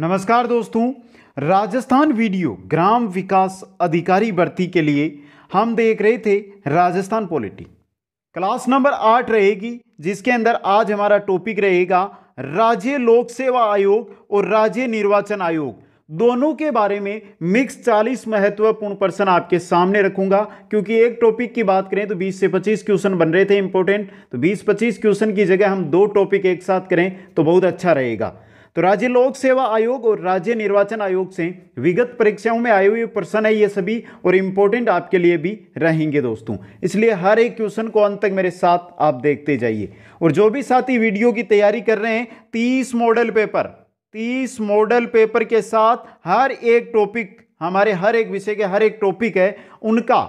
नमस्कार दोस्तों राजस्थान वीडियो ग्राम विकास अधिकारी भर्ती के लिए हम देख रहे थे राजस्थान पॉलिटी क्लास नंबर आठ रहेगी जिसके अंदर आज हमारा टॉपिक रहेगा राज्य लोक सेवा आयोग और राज्य निर्वाचन आयोग दोनों के बारे में मिक्स 40 महत्वपूर्ण प्रश्न आपके सामने रखूंगा क्योंकि एक टॉपिक की बात करें तो 20 से 25 क्वेश्चन बन रहे थे इंपॉर्टेंट तो 20-25 क्वेश्चन की जगह हम दो टॉपिक एक साथ करें तो बहुत अच्छा रहेगा तो राज्य लोक सेवा आयोग और राज्य निर्वाचन आयोग से विगत परीक्षाओं में आए हुए प्रश्न है ये सभी और इम्पोर्टेंट आपके लिए भी रहेंगे दोस्तों इसलिए हर एक क्वेश्चन को अंत तक मेरे साथ आप देखते जाइए और जो भी साथी वीडियो की तैयारी कर रहे हैं तीस मॉडल पेपर तीस मॉडल पेपर के साथ हर एक टॉपिक हमारे हर एक विषय के हर एक टॉपिक है उनका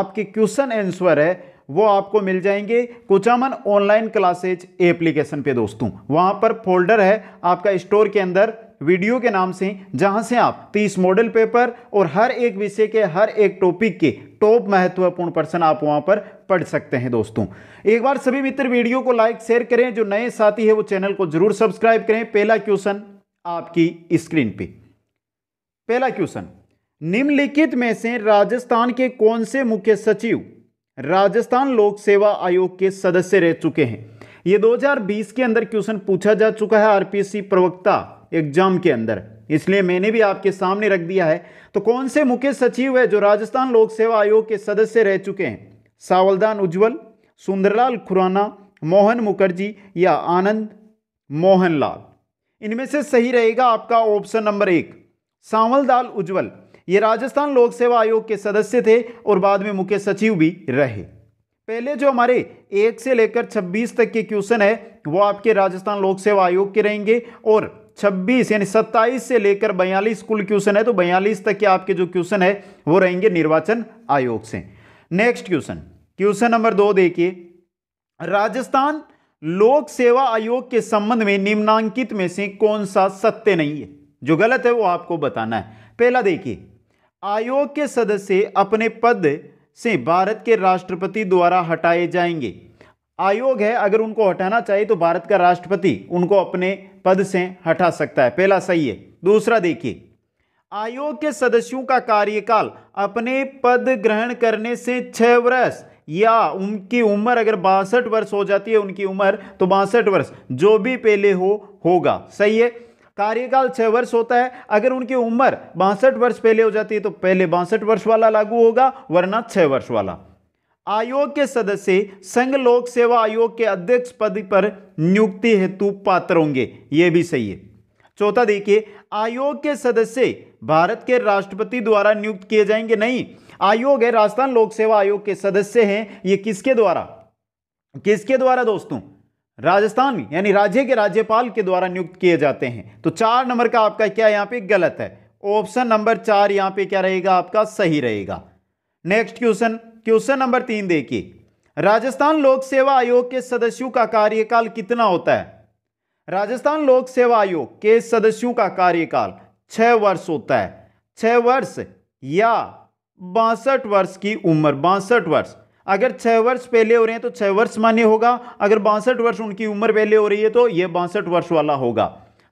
आपके क्वेश्चन आंसर है वो आपको मिल जाएंगे कुचामन ऑनलाइन क्लासेज एप्लीकेशन पे दोस्तों वहाँ पर फोल्डर है आपका स्टोर के अंदर वीडियो के नाम से जहां से आप तीस मॉडल पेपर और हर एक विषय के हर एक टॉपिक के टॉप महत्वपूर्ण पर्सन आप वहां पर पढ़ सकते हैं दोस्तों एक बार सभी मित्र वीडियो को लाइक शेयर करें जो नए साथी है वो चैनल को जरूर सब्सक्राइब करें पहला क्वेश्चन आपकी स्क्रीन पे पहला क्वेश्चन निम्नलिखित में से राजस्थान के कौन से मुख्य सचिव राजस्थान लोक सेवा आयोग के सदस्य रह चुके हैं ये 2020 के अंदर क्वेश्चन पूछा जा चुका है आरपीएससी प्रवक्ता एग्जाम के अंदर इसलिए मैंने भी आपके सामने रख दिया है तो कौन से मुख्य सचिव है जो राजस्थान लोक सेवा आयोग के सदस्य रह चुके हैं सावलदान उज्जवल सुंदरलाल खुराना मोहन मुखर्जी या आनंद मोहनलाल इनमें से सही रहेगा आपका ऑप्शन नंबर एक सावलदाल उज्जवल ये राजस्थान लोक सेवा आयोग के सदस्य थे और बाद में मुख्य सचिव भी रहे पहले जो हमारे एक से लेकर 26 तक के क्वेश्चन है वो आपके राजस्थान लोक सेवा आयोग के रहेंगे और 26 यानी 27 से लेकर 42 कुल क्वेश्चन है तो 42 तक के आपके जो क्वेश्चन है वो रहेंगे निर्वाचन आयोग से नेक्स्ट क्वेश्चन क्वेश्चन नंबर दो देखिए राजस्थान लोक सेवा आयोग के संबंध में निम्नांकित में से कौन सा सत्य नहीं है जो गलत है वो आपको बताना है पहला देखिए आयोग के सदस्य अपने पद से भारत के राष्ट्रपति द्वारा हटाए जाएंगे आयोग है अगर उनको हटाना चाहिए तो भारत का राष्ट्रपति उनको अपने पद से हटा सकता है पहला सही है दूसरा देखिए आयोग के सदस्यों का कार्यकाल अपने पद ग्रहण करने से छः वर्ष या उनकी उम्र अगर बासठ वर्ष हो जाती है उनकी उम्र तो बासठ वर्ष जो भी पहले हो होगा सही है कार्यकाल छः वर्ष होता है अगर उनकी उम्र बासठ वर्ष पहले हो जाती है तो पहले बासठ वर्ष वाला लागू होगा वरना छः वर्ष वाला आयोग के सदस्य संघ लोक सेवा आयोग के अध्यक्ष पद पर नियुक्ति हेतु पात्र होंगे ये भी सही है चौथा देखिए आयोग के सदस्य भारत के राष्ट्रपति द्वारा नियुक्त किए जाएंगे नहीं आयोग है राजस्थान लोक सेवा आयोग के सदस्य हैं ये किसके द्वारा किसके द्वारा दोस्तों राजस्थान यानी राज्य के राज्यपाल के द्वारा नियुक्त किए जाते हैं तो चार नंबर का आपका क्या यहां पे गलत है ऑप्शन नंबर चार यहां पे क्या रहेगा आपका सही रहेगा नेक्स्ट क्वेश्चन क्वेश्चन नंबर तीन देखिए राजस्थान लोक सेवा आयोग के सदस्यों का कार्यकाल कितना होता है राजस्थान लोक सेवा आयोग के सदस्यों का कार्यकाल छह वर्ष होता है छह वर्ष या बासठ वर्ष की उम्र बासठ वर्ष अगर छः वर्ष पहले हो रहे हैं तो छः वर्ष मान्य होगा अगर बासठ वर्ष उनकी उम्र पहले हो रही है तो ये बासठ वर्ष वाला होगा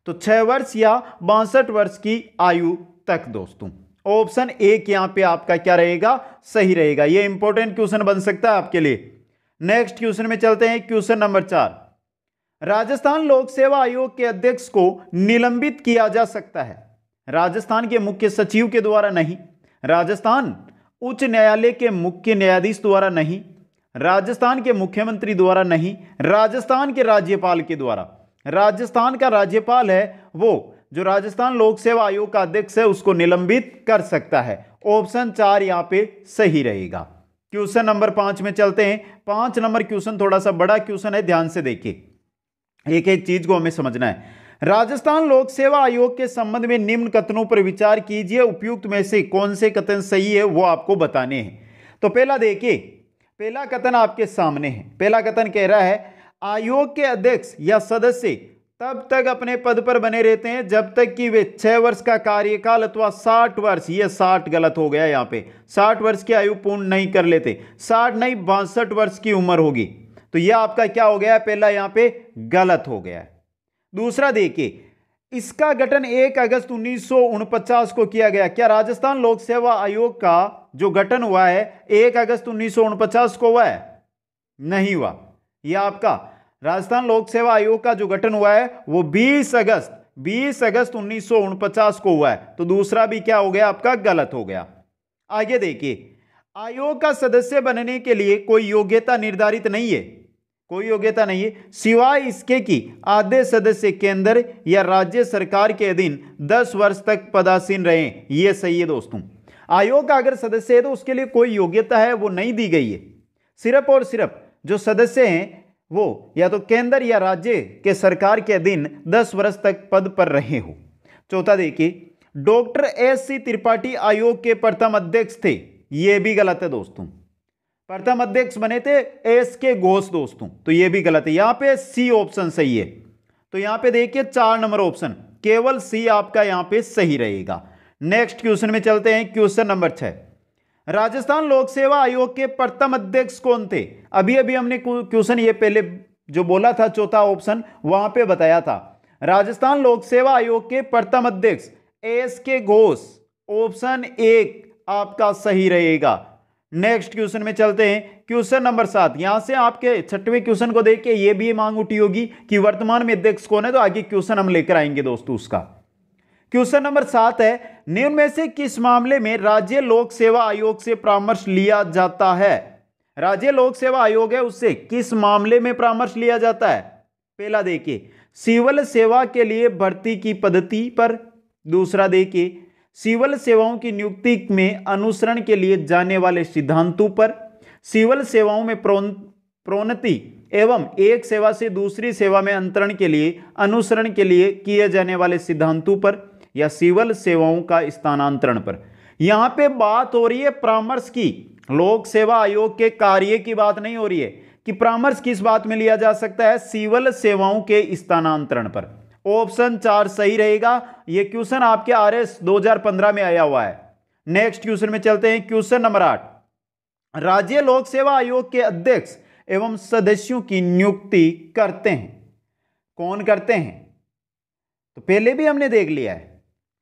तो छः वर्ष या बासठ वर्ष की आयु तक दोस्तों ऑप्शन एक यहाँ पे आपका क्या रहेगा सही रहेगा ये इंपॉर्टेंट क्वेश्चन बन सकता है आपके लिए नेक्स्ट क्वेश्चन में चलते हैं क्वेश्चन नंबर चार राजस्थान लोक सेवा आयोग के अध्यक्ष को निलंबित किया जा सकता है राजस्थान के मुख्य सचिव के द्वारा नहीं राजस्थान उच्च न्यायालय के मुख्य न्यायाधीश द्वारा नहीं राजस्थान के मुख्यमंत्री द्वारा नहीं राजस्थान के राज्यपाल के द्वारा राजस्थान का राज्यपाल है वो जो राजस्थान लोक सेवा आयोग का अध्यक्ष है उसको निलंबित कर सकता है ऑप्शन चार यहाँ पे सही रहेगा क्वेश्चन नंबर पांच में चलते हैं पांच नंबर क्वेश्चन थोड़ा सा बड़ा क्वेश्चन है ध्यान से देखिए एक एक चीज को हमें समझना है राजस्थान लोक सेवा आयोग के संबंध में निम्न कथनों पर विचार कीजिए उपयुक्त में से कौन से कथन सही है वो आपको बताने हैं तो पहला देखिए पहला कथन आपके सामने है पहला कथन कह रहा है आयोग के अध्यक्ष या सदस्य तब तक अपने पद पर बने रहते हैं जब तक कि वे छह वर्ष का कार्यकाल अथवा साठ वर्ष ये साठ गलत हो गया यहाँ पे साठ वर्ष की आयु पूर्ण नहीं कर लेते साठ नहीं बासठ वर्ष की उम्र होगी तो यह आपका क्या हो गया पहला यहाँ पे गलत हो गया है दूसरा देखिए इसका गठन 1 अगस्त उन्नीस को किया गया क्या राजस्थान लोक सेवा आयोग का जो गठन हुआ है 1 अगस्त उन्नीस को हुआ है नहीं हुआ यह आपका राजस्थान लोक सेवा आयोग का जो गठन हुआ है वो 20 अगस्त 20 अगस्त उन्नीस को हुआ है तो दूसरा भी क्या हो गया आपका गलत हो गया आगे देखिए आयोग का सदस्य बनने के लिए कोई योग्यता निर्धारित नहीं है कोई योग्यता नहीं है सिवाय इसके कि आधे सदस्य केंद्र या राज्य सरकार के अधीन 10 वर्ष तक पदासीन रहे ये सही है दोस्तों आयोग का अगर सदस्य है तो उसके लिए कोई योग्यता है वो नहीं दी गई है सिर्फ और सिर्फ जो सदस्य हैं वो या तो केंद्र या राज्य के सरकार के अधीन 10 वर्ष तक पद पर रहे हो चौथा देखिए डॉक्टर एस सी त्रिपाठी आयोग के प्रथम अध्यक्ष थे ये भी गलत है दोस्तों प्रथम अध्यक्ष बने थे एस के घोष दोस्तों तो ये भी गलत है यहां पे सी ऑप्शन सही है तो यहां पे देखिए चार नंबर ऑप्शन केवल सी आपका यहां पे सही रहेगा नेक्स्ट क्वेश्चन में चलते हैं क्वेश्चन नंबर छह राजस्थान लोक सेवा आयोग के प्रथम अध्यक्ष कौन थे अभी अभी हमने क्वेश्चन ये पहले जो बोला था चौथा ऑप्शन वहां पे बताया था राजस्थान लोक सेवा आयोग के प्रथम अध्यक्ष एस के घोष ऑप्शन एक आपका सही रहेगा नेक्स्ट क्वेश्चन में चलते हैं क्वेश्चन नंबर सात यहां से आपके छठवें क्वेश्चन को देख के ये भी मांग उठी होगी कि वर्तमान में अध्यक्ष कौन है तो आगे क्वेश्चन हम लेकर आएंगे दोस्तों उसका क्वेश्चन नंबर सात है निम्न में से किस मामले में राज्य लोक सेवा आयोग से परामर्श लिया जाता है राज्य लोक सेवा आयोग है उससे किस मामले में परामर्श लिया जाता है पहला देखिए सिविल सेवा के लिए भर्ती की पद्धति पर दूसरा देखिए सिविल सेवाओं की नियुक्ति में अनुसरण के लिए जाने वाले सिद्धांतों पर सिविल सेवाओं में प्रोन प्रोन्नति एवं एक सेवा से दूसरी सेवा में अंतरण के लिए अनुसरण के लिए किए जाने वाले सिद्धांतों पर या सिविल सेवाओं का स्थानांतरण पर यहाँ पे बात हो रही है परामर्श की लोक सेवा आयोग के कार्य की बात नहीं हो रही है कि परामर्श किस बात में लिया जा सकता है सिविल सेवाओं के स्थानांतरण पर ऑप्शन चार सही रहेगा ये क्वेश्चन आपके आर एस में आया हुआ है नेक्स्ट क्वेश्चन में चलते हैं क्वेश्चन नंबर आठ राज्य लोक सेवा आयोग के अध्यक्ष एवं सदस्यों की नियुक्ति करते हैं कौन करते हैं तो पहले भी हमने देख लिया है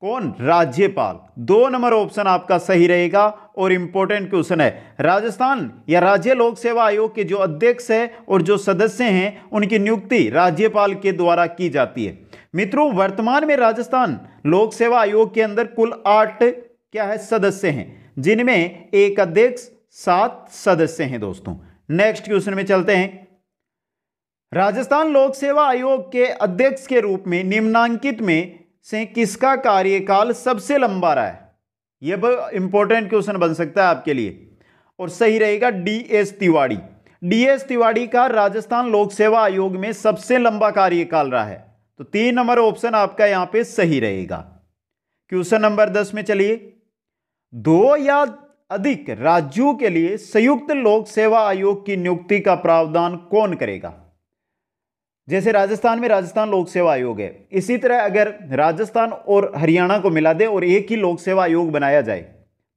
कौन राज्यपाल दो नंबर ऑप्शन आपका सही रहेगा और इंपॉर्टेंट क्वेश्चन है राजस्थान या राज्य लोक सेवा आयोग के जो अध्यक्ष है और जो सदस्य हैं उनकी नियुक्ति राज्यपाल के द्वारा की जाती है मित्रों वर्तमान में राजस्थान लोक सेवा आयोग के अंदर कुल आठ क्या है सदस्य हैं जिनमें एक अध्यक्ष सात सदस्य हैं दोस्तों नेक्स्ट क्वेश्चन में चलते हैं राजस्थान लोक सेवा आयोग के अध्यक्ष के रूप में निम्नांकित में से किसका कार्यकाल सबसे लंबा रहा है यह इंपॉर्टेंट क्वेश्चन बन सकता है आपके लिए और सही रहेगा D S Tiwari D S Tiwari का राजस्थान लोक सेवा आयोग में सबसे लंबा कार्यकाल रहा है तो तीन नंबर ऑप्शन आपका यहां पे सही रहेगा क्वेश्चन नंबर दस में चलिए दो या अधिक राज्यों के लिए संयुक्त लोक सेवा आयोग की नियुक्ति का प्रावधान कौन करेगा जैसे राजस्थान में राजस्थान लोक सेवा आयोग है इसी तरह अगर राजस्थान और हरियाणा को मिला दे और एक ही लोक सेवा आयोग बनाया जाए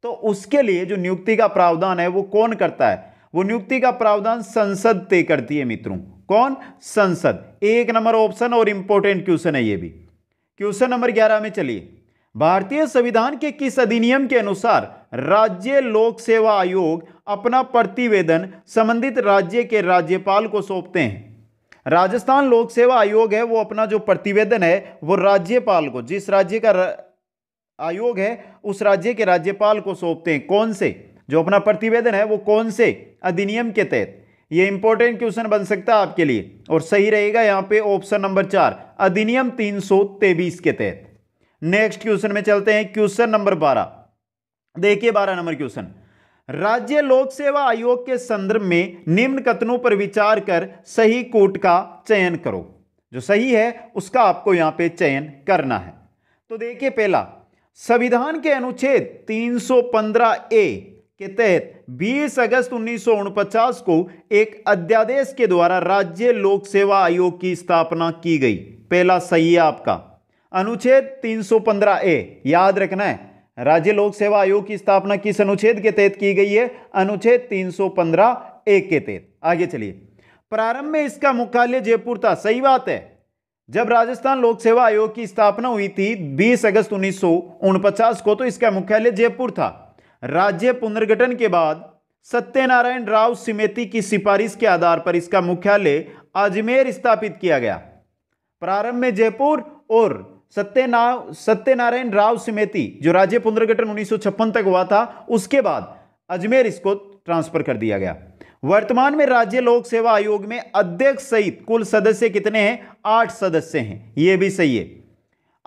तो उसके लिए जो नियुक्ति का प्रावधान है वो कौन करता है वो नियुक्ति का प्रावधान संसद तय करती है मित्रों कौन संसद एक नंबर ऑप्शन और इंपॉर्टेंट क्वेश्चन है ये भी क्वेश्चन नंबर ग्यारह में चलिए भारतीय संविधान के किस अधिनियम के अनुसार राज्य लोक सेवा आयोग अपना प्रतिवेदन संबंधित राज्य के राज्यपाल को सौंपते हैं राजस्थान लोक सेवा आयोग है वो अपना जो प्रतिवेदन है वो राज्यपाल को जिस राज्य का आयोग है उस राज्य के राज्यपाल को सौंपते हैं कौन से जो अपना प्रतिवेदन है वो कौन से अधिनियम के तहत ये इंपॉर्टेंट क्वेश्चन बन सकता है आपके लिए और सही रहेगा यहाँ पे ऑप्शन नंबर चार अधिनियम तीन के तहत नेक्स्ट क्वेश्चन में चलते हैं क्वेश्चन नंबर बारह देखिए बारह नंबर क्वेश्चन राज्य लोक सेवा आयोग के संदर्भ में निम्न कथनों पर विचार कर सही कोट का चयन करो जो सही है उसका आपको यहां पे चयन करना है तो देखिए पहला संविधान के अनुच्छेद 315 ए के तहत 20 अगस्त उन्नीस को एक अध्यादेश के द्वारा राज्य लोक सेवा आयोग की स्थापना की गई पहला सही है आपका अनुच्छेद 315 ए याद रखना है राज्य लोक सेवा आयोग की स्थापना किस अनुच्छेद के तहत की गई है अनुच्छेद 315 ए के तहत आगे चलिए प्रारंभ में इसका मुख्यालय जयपुर था सही बात है जब राजस्थान लोक सेवा आयोग की स्थापना हुई थी 20 अगस्त उन्नीस को तो इसका मुख्यालय जयपुर था राज्य पुनर्गठन के बाद सत्यनारायण राव समिति की सिफारिश के आधार पर इसका मुख्यालय अजमेर स्थापित किया गया प्रारंभ में जयपुर और सत्यना सत्यनारायण राव समिति जो राज्य पुनर्गठन उन्नीस तक हुआ था उसके बाद अजमेर इसको ट्रांसफर कर दिया गया वर्तमान में राज्य लोक सेवा आयोग में अध्यक्ष सहित कुल सदस्य कितने हैं आठ सदस्य हैं यह भी सही है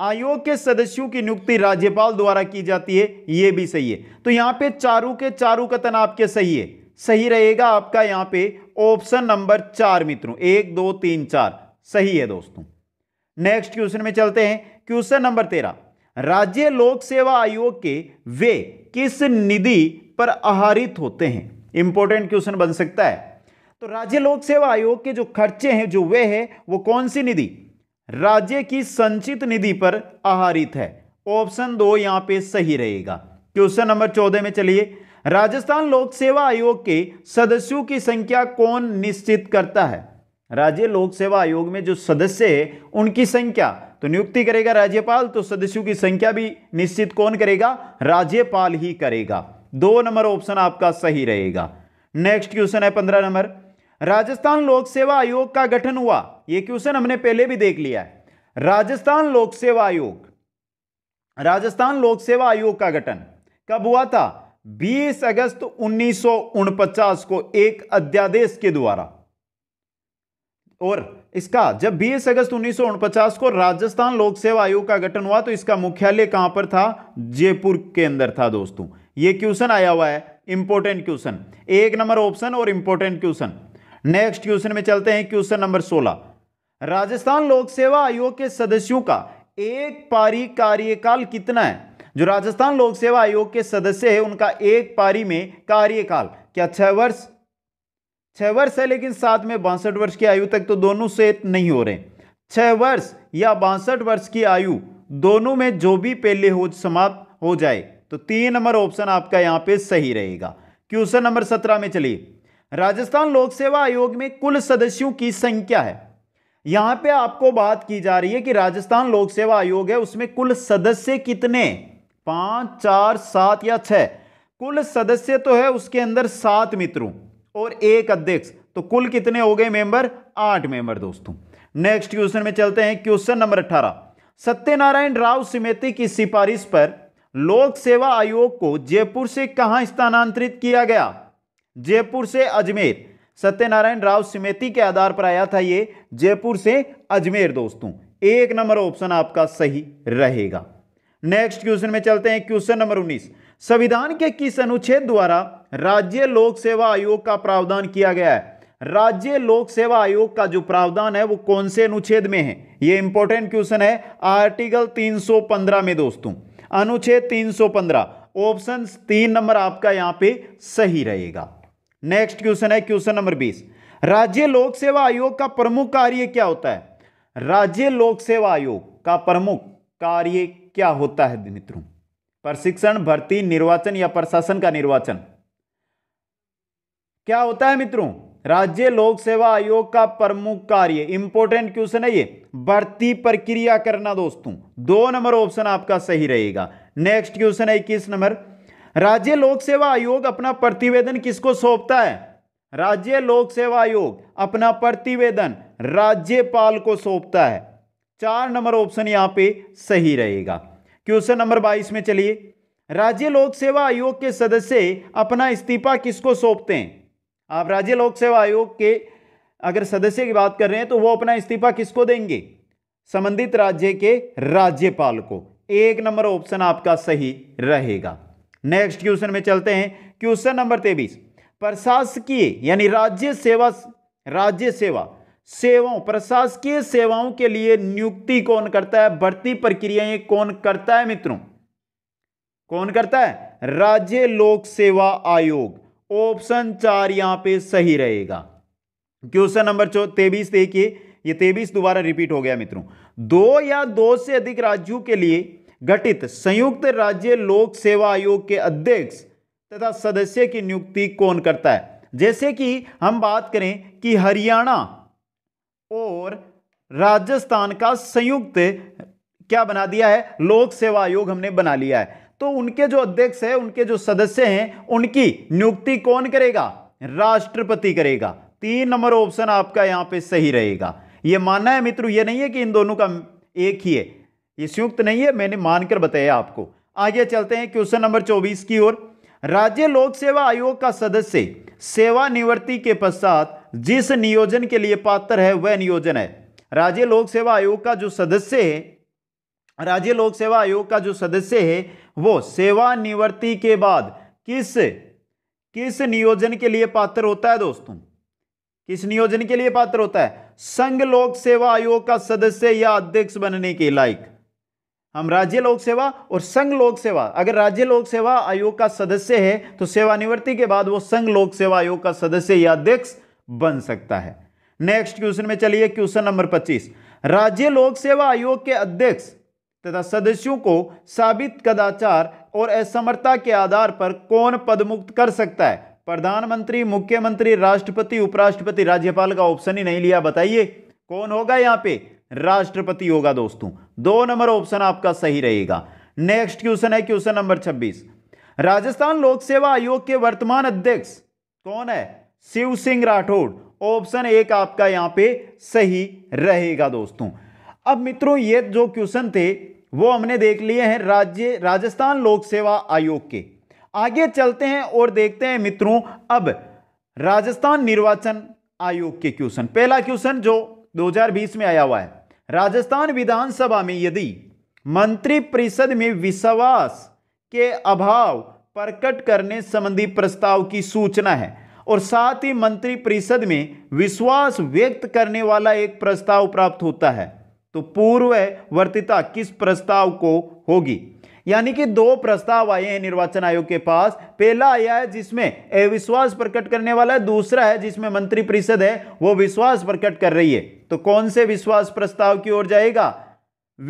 आयोग के सदस्यों की नियुक्ति राज्यपाल द्वारा की जाती है यह भी सही है तो यहां पे चारू के चारू कथन आपके सही है सही रहेगा आपका यहां पे ऑप्शन नंबर चार मित्रों एक दो तीन चार सही है दोस्तों नेक्स्ट क्वेश्चन में चलते हैं क्वेश्चन नंबर तेरह राज्य लोक सेवा आयोग के वे किस निधि पर आहारित होते हैं इंपॉर्टेंट क्वेश्चन बन सकता है तो राज्य लोक सेवा आयोग के जो खर्चे हैं जो वे है वो कौन सी निधि राज्य की संचित निधि पर आधारित है ऑप्शन दो यहां पे सही रहेगा क्वेश्चन नंबर चौदह में चलिए राजस्थान लोक सेवा आयोग के सदस्यों की संख्या कौन निश्चित करता है राज्य लोक सेवा आयोग में जो सदस्य है उनकी संख्या तो नियुक्ति करेगा राज्यपाल तो सदस्यों की संख्या भी निश्चित कौन करेगा राज्यपाल ही करेगा दो नंबर ऑप्शन आपका सही रहेगा नेक्स्ट क्वेश्चन है पंद्रह नंबर राजस्थान लोक सेवा आयोग का गठन हुआ यह क्वेश्चन हमने पहले भी देख लिया है राजस्थान लोक सेवा आयोग राजस्थान लोक सेवा आयोग का गठन कब हुआ था 20 अगस्त उन्नीस को एक अध्यादेश के द्वारा और इसका जब 20 अगस्त उन्नीस को राजस्थान लोक सेवा आयोग का गठन हुआ तो इसका मुख्यालय कहां पर था जयपुर के अंदर था दोस्तों यह क्वेश्चन आया हुआ है इंपॉर्टेंट क्वेश्चन एक नंबर ऑप्शन और इंपॉर्टेंट क्वेश्चन नेक्स्ट क्वेश्चन में चलते हैं क्वेश्चन नंबर सोलह राजस्थान लोक सेवा आयोग के सदस्यों का एक पारी कार्यकाल कितना है जो राजस्थान लोक सेवा आयोग के सदस्य है उनका एक पारी में कार्यकाल क्या छह वर्ष छह वर्ष है लेकिन साथ में बासठ वर्ष की आयु तक तो दोनों से नहीं हो रहे छह वर्ष या बासठ वर्ष की आयु दोनों में जो भी पहले हो समाप्त हो जाए तो तीन नंबर ऑप्शन आपका यहां पे सही रहेगा क्वेश्चन नंबर सत्रह में चलिए राजस्थान लोक सेवा आयोग में कुल सदस्यों की संख्या है यहां पे आपको बात की जा रही है कि राजस्थान लोक सेवा आयोग है उसमें कुल सदस्य कितने पांच चार सात या छह कुल सदस्य तो है उसके अंदर सात मित्रों और एक अध्यक्ष तो कुल कितने हो गए मेंबर आठ मेंबर दोस्तों नेक्स्ट क्वेश्चन में चलते हैं क्वेश्चन नंबर अठारह सत्यनारायण राव समिति की सिफारिश पर लोक सेवा आयोग को जयपुर से कहां स्थानांतरित किया गया जयपुर से अजमेर सत्यनारायण राव समिति के आधार पर आया था ये जयपुर से अजमेर दोस्तों एक नंबर ऑप्शन आपका सही रहेगा नेक्स्ट क्वेश्चन में चलते हैं क्वेश्चन नंबर 19 संविधान के किस अनुच्छेद द्वारा राज्य लोक सेवा आयोग का प्रावधान किया गया है राज्य लोक सेवा आयोग का जो प्रावधान है वो कौन से अनुच्छेद में है ये इंपॉर्टेंट क्वेश्चन है आर्टिकल 315 में दोस्तों अनुच्छेद 315 ऑप्शन तीन नंबर आपका यहां पे सही रहेगा नेक्स्ट क्वेश्चन है क्वेश्चन नंबर बीस राज्य लोक सेवा आयोग का प्रमुख कार्य क्या होता है राज्य लोक सेवा आयोग का प्रमुख कार्य क्या होता है मित्रों प्रशिक्षण भर्ती निर्वाचन या प्रशासन का निर्वाचन क्या होता है मित्रों राज्य लोक सेवा आयोग का प्रमुख कार्य इंपोर्टेंट क्वेश्चन है ये भर्ती प्रक्रिया करना दोस्तों दो नंबर ऑप्शन आपका सही रहेगा नेक्स्ट क्वेश्चन है इक्कीस नंबर राज्य लोक सेवा आयोग अपना प्रतिवेदन किसको सौंपता है राज्य लोक सेवा आयोग अपना प्रतिवेदन राज्यपाल को सौंपता है चार नंबर ऑप्शन यहां पे सही रहेगा क्वेश्चन नंबर बाईस में चलिए राज्य लोक सेवा आयोग के सदस्य अपना इस्तीफा किसको सौंपते हैं आप राज्य लोक सेवा आयोग के अगर सदस्य की बात कर रहे हैं तो वो अपना इस्तीफा किसको देंगे संबंधित राज्य के राज्यपाल को एक नंबर ऑप्शन आपका सही रहेगा नेक्स्ट क्वेश्चन में चलते हैं क्वेश्चन नंबर तेबीस प्रशासकीय यानी राज्य सेवा राज्य सेवा सेवाओं प्रशासकीय सेवाओं के लिए नियुक्ति कौन करता है भर्ती प्रक्रियाएं कौन करता है मित्रों कौन करता है राज्य लोक सेवा आयोग ऑप्शन चार यहां पे सही रहेगा क्वेश्चन नंबर चौ तेबीस देखिए ये तेबीस दोबारा रिपीट हो गया मित्रों दो या दो से अधिक राज्यों के लिए गठित संयुक्त राज्य लोक सेवा आयोग के अध्यक्ष तथा सदस्य की नियुक्ति कौन करता है जैसे कि हम बात करें कि हरियाणा और राजस्थान का संयुक्त क्या बना दिया है लोक सेवा आयोग हमने बना लिया है तो उनके जो अध्यक्ष है उनके जो सदस्य हैं उनकी नियुक्ति कौन करेगा राष्ट्रपति करेगा तीन नंबर ऑप्शन आपका यहां पे सही रहेगा यह मानना है मित्र यह नहीं है कि इन दोनों का एक ही है ये संयुक्त नहीं है मैंने मानकर बताया आपको आगे चलते हैं क्वेश्चन नंबर चौबीस की ओर राज्य लोक सेवा आयोग का सदस्य सेवानिवृत्ति के पश्चात जिस नियोजन के लिए पात्र है वह नियोजन है राज्य लोक सेवा आयोग का जो सदस्य है राज्य लोक सेवा आयोग का जो सदस्य है वो सेवानिवृत्ति के बाद किस किस नियोजन के लिए पात्र होता है दोस्तों किस नियोजन के लिए पात्र होता है संघ लोक सेवा आयोग का सदस्य या अध्यक्ष बनने के लायक हम राज्य लोक सेवा और संघ लोक सेवा अगर राज्य लोक सेवा आयोग का सदस्य है तो सेवानिवृत्ति के बाद वो संघ लोक सेवा आयोग का सदस्य या अध्यक्ष बन सकता है नेक्स्ट क्वेश्चन में चलिए क्वेश्चन नंबर 25 राज्य लोक सेवा आयोग के अध्यक्ष तथा सदस्यों को साबित कदाचार और असमर्थता के आधार पर कौन पदमुक्त कर सकता है प्रधानमंत्री मुख्यमंत्री राष्ट्रपति उपराष्ट्रपति राज्यपाल का ऑप्शन ही नहीं लिया बताइए कौन होगा यहाँ पे राष्ट्रपति होगा दोस्तों दो नंबर ऑप्शन आपका सही रहेगा नेक्स्ट क्वेश्चन है क्वेश्चन नंबर 26 राजस्थान लोक सेवा आयोग के वर्तमान अध्यक्ष कौन है शिव सिंह राठौड़ ऑप्शन एक आपका यहां पे सही रहेगा दोस्तों अब मित्रों ये जो क्वेश्चन थे वो हमने देख लिए हैं राज्य राजस्थान लोक सेवा आयोग के आगे चलते हैं और देखते हैं मित्रों अब राजस्थान निर्वाचन आयोग के क्वेश्चन पहला क्वेश्चन जो 2020 में आया हुआ है राजस्थान विधानसभा में यदि मंत्री परिषद में विश्वास के अभाव प्रकट करने संबंधी प्रस्ताव की सूचना है और साथ ही मंत्री परिषद में विश्वास व्यक्त करने वाला एक प्रस्ताव प्राप्त होता है तो वर्तिता किस प्रस्ताव को होगी यानी कि दो प्रस्ताव आए हैं निर्वाचन आयोग के पास पहला आया है जिसमें अविश्वास प्रकट करने वाला है दूसरा है जिसमें मंत्री परिषद है वो विश्वास प्रकट कर रही है तो कौन से विश्वास प्रस्ताव की ओर जाएगा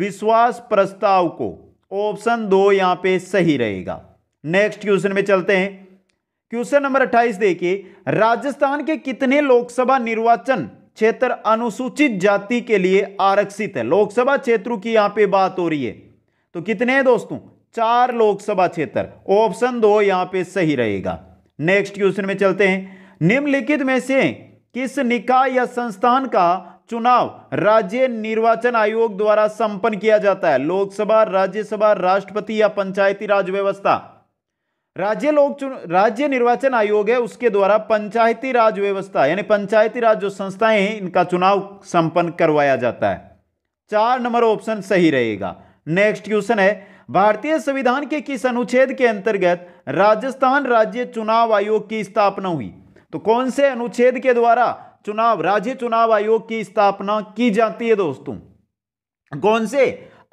विश्वास प्रस्ताव को ऑप्शन दो यहां पे सही रहेगा नेक्स्ट क्वेश्चन में चलते हैं क्वेश्चन नंबर अट्ठाईस देखिए राजस्थान के कितने लोकसभा निर्वाचन क्षेत्र अनुसूचित जाति के लिए आरक्षित है लोकसभा क्षेत्रों की यहां पे बात हो रही है तो कितने हैं दोस्तों चार लोकसभा क्षेत्र ऑप्शन दो यहां पे सही रहेगा नेक्स्ट क्वेश्चन में चलते हैं निम्नलिखित में से किस निकाय या संस्थान का चुनाव राज्य निर्वाचन आयोग द्वारा संपन्न किया जाता है लोकसभा राज्यसभा राष्ट्रपति या पंचायती राज व्यवस्था राज्य लोक राज्य निर्वाचन आयोग है उसके द्वारा पंचायती राज व्यवस्था यानी पंचायती राज जो संस्थाएं हैं इनका चुनाव संपन्न करवाया जाता है चार नंबर ऑप्शन सही रहेगा नेक्स्ट क्वेश्चन है भारतीय संविधान के किस अनुच्छेद के अंतर्गत राजस्थान राज्य चुनाव आयोग की स्थापना हुई तो कौन से अनुच्छेद के द्वारा चुनाव राज्य चुनाव आयोग की स्थापना की जाती है दोस्तों कौन से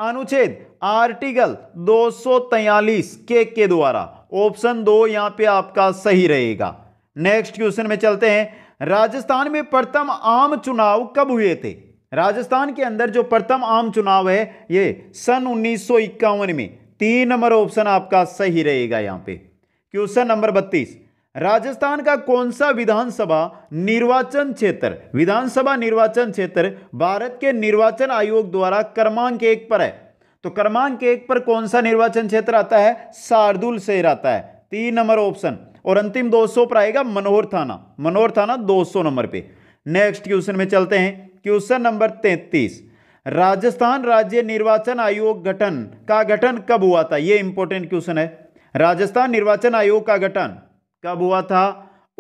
अनुच्छेद आर्टिकल दो के के द्वारा ऑप्शन दो यहां पे आपका सही रहेगा नेक्स्ट क्वेश्चन में चलते हैं राजस्थान में प्रथम आम चुनाव कब हुए थे राजस्थान के अंदर जो प्रथम आम चुनाव है ये सन उन्नीस में तीन नंबर ऑप्शन आपका सही रहेगा यहां पे क्वेश्चन नंबर बत्तीस राजस्थान का कौन सा विधानसभा निर्वाचन क्षेत्र विधानसभा निर्वाचन क्षेत्र भारत के निर्वाचन आयोग द्वारा क्रमांक एक पर है तो क्रमांक एक पर कौन सा निर्वाचन क्षेत्र आता है शार्दुल शहर आता है तीन नंबर ऑप्शन और अंतिम 200 पर आएगा मनोहर थाना मनोहर थाना 200 नंबर पे नेक्स्ट क्वेश्चन में चलते हैं क्वेश्चन नंबर 33 राजस्थान राज्य निर्वाचन आयोग गठन का गठन कब हुआ था यह इंपॉर्टेंट क्वेश्चन है राजस्थान निर्वाचन आयोग का गठन कब हुआ था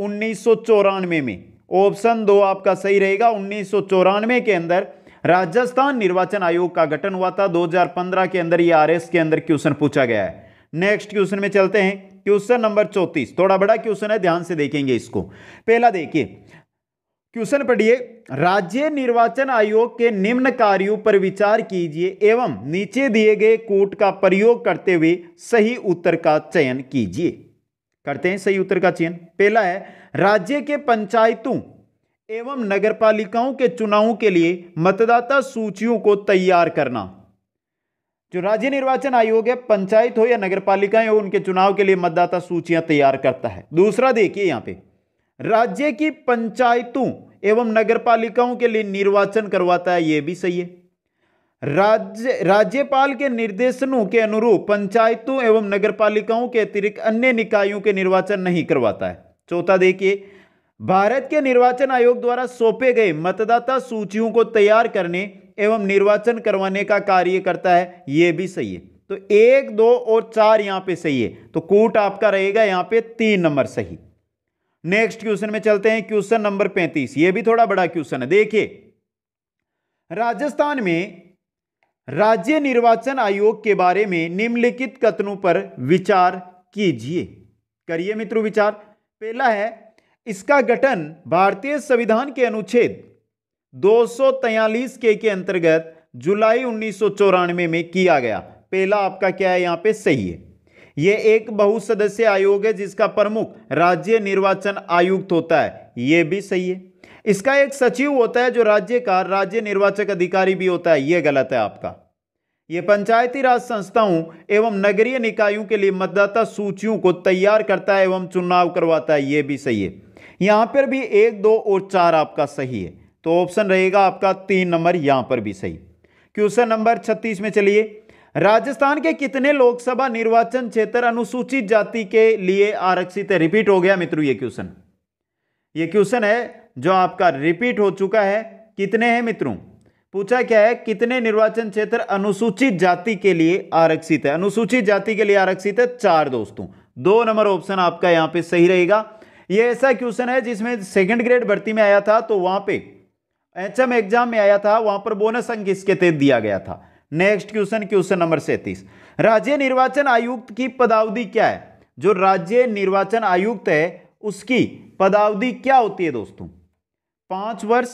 उन्नीस में ऑप्शन दो आपका सही रहेगा उन्नीस के अंदर राजस्थान निर्वाचन आयोग का गठन हुआ था 2015 के अंदर यह आरएस के अंदर क्वेश्चन पूछा गया है नेक्स्ट क्वेश्चन में चलते हैं क्वेश्चन नंबर चौतीस थोड़ा बड़ा क्वेश्चन है ध्यान से देखेंगे इसको पहला देखिए क्वेश्चन पढ़िए राज्य निर्वाचन आयोग के निम्न कार्यों पर विचार कीजिए एवं नीचे दिए गए कोट का प्रयोग करते हुए सही उत्तर का चयन कीजिए करते हैं सही उत्तर का चयन पहला है राज्य के पंचायतों एवं नगरपालिकाओं के चुनावों के लिए मतदाता सूचियों को तैयार करना जो राज्य निर्वाचन आयोग है पंचायत हो या नगरपालिकाएं हो उनके चुनाव के लिए मतदाता सूचियां तैयार करता है दूसरा देखिए यहां पे राज्य की पंचायतों एवं नगरपालिकाओं के लिए निर्वाचन करवाता है यह भी सही है राज्य राज्यपाल के निर्देशनों के अनुरूप पंचायतों एवं नगरपालिकाओं के अतिरिक्त अन्य निकायों के निर्वाचन नहीं करवाता है चौथा देखिए भारत के निर्वाचन आयोग द्वारा सौंपे गए मतदाता सूचियों को तैयार करने एवं निर्वाचन करवाने का कार्य करता है ये भी सही है तो एक दो और चार यहां पे सही है तो कूट आपका रहेगा यहां पे तीन नंबर सही नेक्स्ट क्वेश्चन में चलते हैं क्वेश्चन नंबर पैंतीस ये भी थोड़ा बड़ा क्वेश्चन है देखिए राजस्थान में राज्य निर्वाचन आयोग के बारे में निम्नलिखित कथनों पर विचार कीजिए करिए मित्रों विचार पहला है इसका गठन भारतीय संविधान के अनुच्छेद दो के के अंतर्गत जुलाई उन्नीस में किया गया पहला आपका क्या है यहाँ पे सही है यह एक बहुसदस्य आयोग है जिसका प्रमुख राज्य निर्वाचन आयुक्त होता है यह भी सही है इसका एक सचिव होता है जो राज्य का राज्य निर्वाचक अधिकारी भी होता है यह गलत है आपका ये पंचायती राज संस्थाओं एवं नगरीय निकायों के लिए मतदाता सूचियों को तैयार करता है एवं चुनाव करवाता है यह भी सही है यहां पर भी एक दो और चार आपका सही है तो ऑप्शन रहेगा आपका तीन नंबर यहां पर भी सही क्वेश्चन नंबर छत्तीस में चलिए राजस्थान के कितने लोकसभा निर्वाचन क्षेत्र अनुसूचित जाति के लिए आरक्षित है रिपीट हो गया मित्रों ये क्वेश्चन ये क्वेश्चन है जो आपका रिपीट हो चुका है कितने हैं मित्रों पूछा क्या है कितने निर्वाचन क्षेत्र अनुसूचित जाति के लिए आरक्षित है अनुसूचित जाति के लिए आरक्षित है चार दोस्तों दो नंबर ऑप्शन आपका यहां पे सही रहेगा ये ऐसा क्वेश्चन है जिसमें सेकंड ग्रेड भर्ती में आया था तो वहां पे एच एम एग्जाम में आया था वहां पर बोनस अंक इसके तहत दिया गया था नेक्स्ट क्वेश्चन क्वेश्चन नंबर सैंतीस राज्य निर्वाचन आयुक्त की पदावधि क्या है जो राज्य निर्वाचन आयुक्त है उसकी पदावधि क्या होती है दोस्तों पांच वर्ष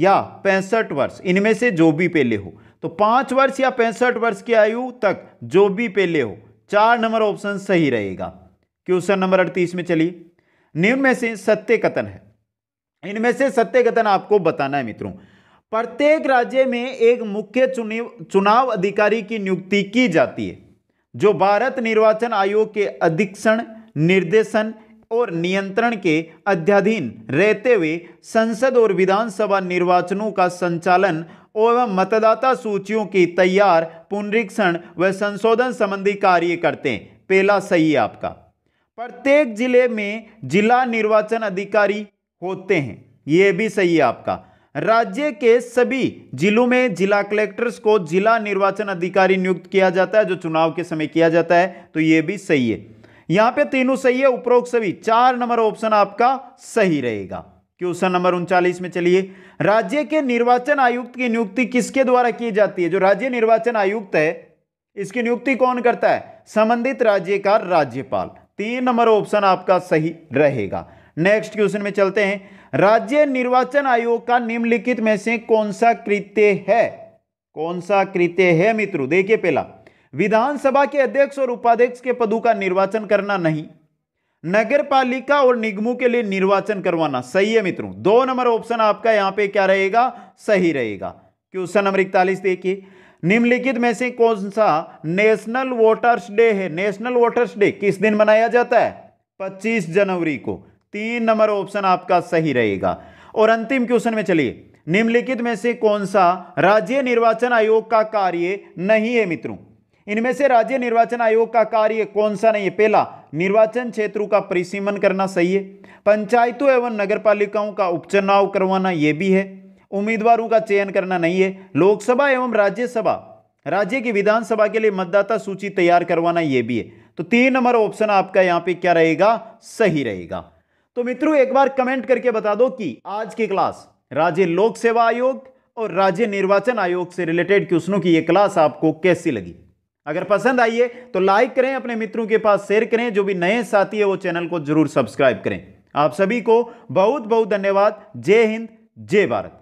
या पैंसठ वर्ष इनमें से जो भी पहले हो तो पांच वर्ष या पैंसठ वर्ष की आयु तक जो भी पहले हो चार नंबर ऑप्शन सही रहेगा क्वेश्चन नंबर अड़तीस में चलिए निम्न में से सत्य कथन है इनमें से सत्य कथन आपको बताना है मित्रों प्रत्येक राज्य में एक मुख्य चुनाव अधिकारी की नियुक्ति की जाती है जो भारत निर्वाचन आयोग के अधीक्षण निर्देशन और नियंत्रण के अध्याधीन रहते हुए संसद और विधानसभा निर्वाचनों का संचालन एवं मतदाता सूचियों की तैयार पुनरीक्षण व संशोधन संबंधी कार्य करते हैं पहला सही है आपका प्रत्येक जिले में जिला निर्वाचन अधिकारी होते हैं ये भी सही है आपका राज्य के सभी जिलों में जिला कलेक्टर्स को जिला निर्वाचन अधिकारी नियुक्त किया जाता है जो चुनाव के समय किया जाता है तो ये भी सही है यहां पे तीनों सही है उपरोक्त सभी चार नंबर ऑप्शन आपका सही रहेगा क्वेश्चन नंबर उनचालीस में चलिए राज्य के निर्वाचन आयुक्त की नियुक्ति किसके द्वारा की जाती है जो राज्य निर्वाचन आयुक्त है इसकी नियुक्ति कौन करता है संबंधित राज्य का राज्यपाल तीन नंबर ऑप्शन आपका सही रहेगा नेक्स्ट क्वेश्चन में चलते हैं राज्य निर्वाचन आयोग का निम्नलिखित में से कौन सा कृत्य है कौन सा कृत्य है मित्रों देखिए पहला विधानसभा के अध्यक्ष और उपाध्यक्ष के पदों का निर्वाचन करना नहीं नगर पालिका और निगमों के लिए निर्वाचन करवाना सही है मित्रों दो नंबर ऑप्शन आपका यहां पे क्या रहेगा सही रहेगा क्वेश्चन नंबर इकतालीस देखिए निम्नलिखित में से कौन सा नेशनल वोटर्स डे है नेशनल वोटर्स डे किस दिन मनाया जाता है 25 जनवरी को तीन नंबर ऑप्शन आपका सही रहेगा और अंतिम क्वेश्चन में चलिए निम्नलिखित में से कौन सा राज्य निर्वाचन आयोग का कार्य नहीं है मित्रों इनमें से राज्य निर्वाचन आयोग का कार्य कौन सा नहीं है पहला निर्वाचन क्षेत्रों का परिसीमन करना सही है पंचायतों एवं नगर पालिकाओं का उपचुनाव करवाना यह भी है उम्मीदवारों का चयन करना नहीं है लोकसभा एवं राज्यसभा राज्य की विधानसभा के लिए मतदाता सूची तैयार करवाना यह भी है तो तीन नंबर ऑप्शन आपका यहाँ पे क्या रहेगा सही रहेगा तो मित्रों एक बार कमेंट करके बता दो कि आज की क्लास राज्य लोक सेवा आयोग और राज्य निर्वाचन आयोग से रिलेटेड क्वेश्चनों की यह क्लास आपको कैसी लगी अगर पसंद आई है तो लाइक करें अपने मित्रों के पास शेयर करें जो भी नए साथी है वो चैनल को जरूर सब्सक्राइब करें आप सभी को बहुत बहुत धन्यवाद जय हिंद जय भारत